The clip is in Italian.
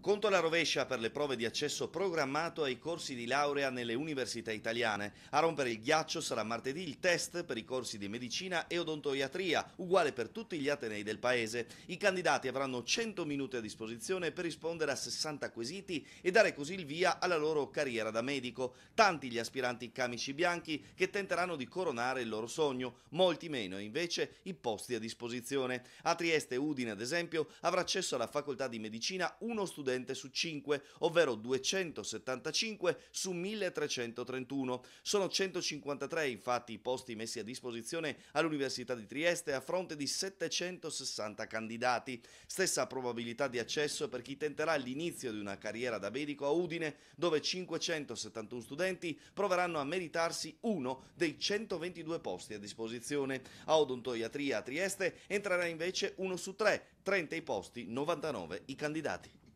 Conto alla rovescia per le prove di accesso programmato ai corsi di laurea nelle università italiane. A rompere il ghiaccio sarà martedì il test per i corsi di medicina e odontoiatria, uguale per tutti gli atenei del paese. I candidati avranno 100 minuti a disposizione per rispondere a 60 quesiti e dare così il via alla loro carriera da medico. Tanti gli aspiranti camici bianchi che tenteranno di coronare il loro sogno, molti meno invece i posti a disposizione. A Trieste Udine, ad esempio, avrà accesso alla facoltà di medicina uno studente studente su 5, ovvero 275 su 1331. Sono 153 infatti i posti messi a disposizione all'Università di Trieste a fronte di 760 candidati. Stessa probabilità di accesso per chi tenterà l'inizio di una carriera da medico a Udine, dove 571 studenti proveranno a meritarsi uno dei 122 posti a disposizione. A odontoiatria a Trieste entrerà invece uno su tre, 30 i posti, 99 i candidati.